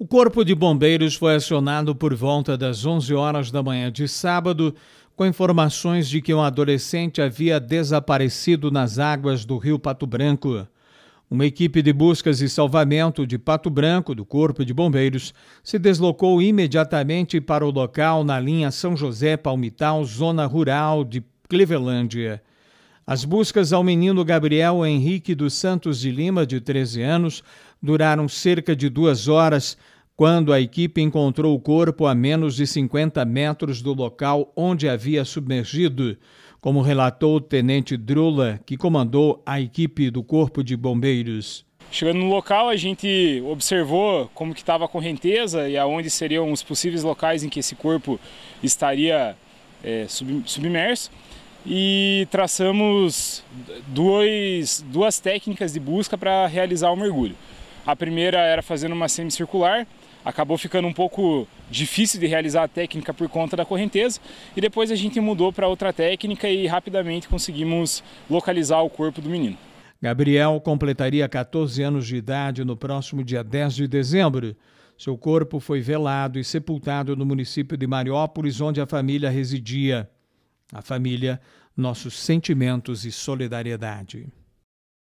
O Corpo de Bombeiros foi acionado por volta das 11 horas da manhã de sábado, com informações de que um adolescente havia desaparecido nas águas do rio Pato Branco. Uma equipe de buscas e salvamento de Pato Branco, do Corpo de Bombeiros, se deslocou imediatamente para o local na linha São José Palmital, zona rural de Clevelândia. As buscas ao menino Gabriel Henrique dos Santos de Lima, de 13 anos, duraram cerca de duas horas, quando a equipe encontrou o corpo a menos de 50 metros do local onde havia submergido, como relatou o tenente Drula, que comandou a equipe do Corpo de Bombeiros. Chegando no local, a gente observou como que estava a correnteza e aonde seriam os possíveis locais em que esse corpo estaria é, submerso e traçamos dois, duas técnicas de busca para realizar o mergulho. A primeira era fazendo uma semicircular, acabou ficando um pouco difícil de realizar a técnica por conta da correnteza, e depois a gente mudou para outra técnica e rapidamente conseguimos localizar o corpo do menino. Gabriel completaria 14 anos de idade no próximo dia 10 de dezembro. Seu corpo foi velado e sepultado no município de Mariópolis, onde a família residia. A família, nossos sentimentos e solidariedade.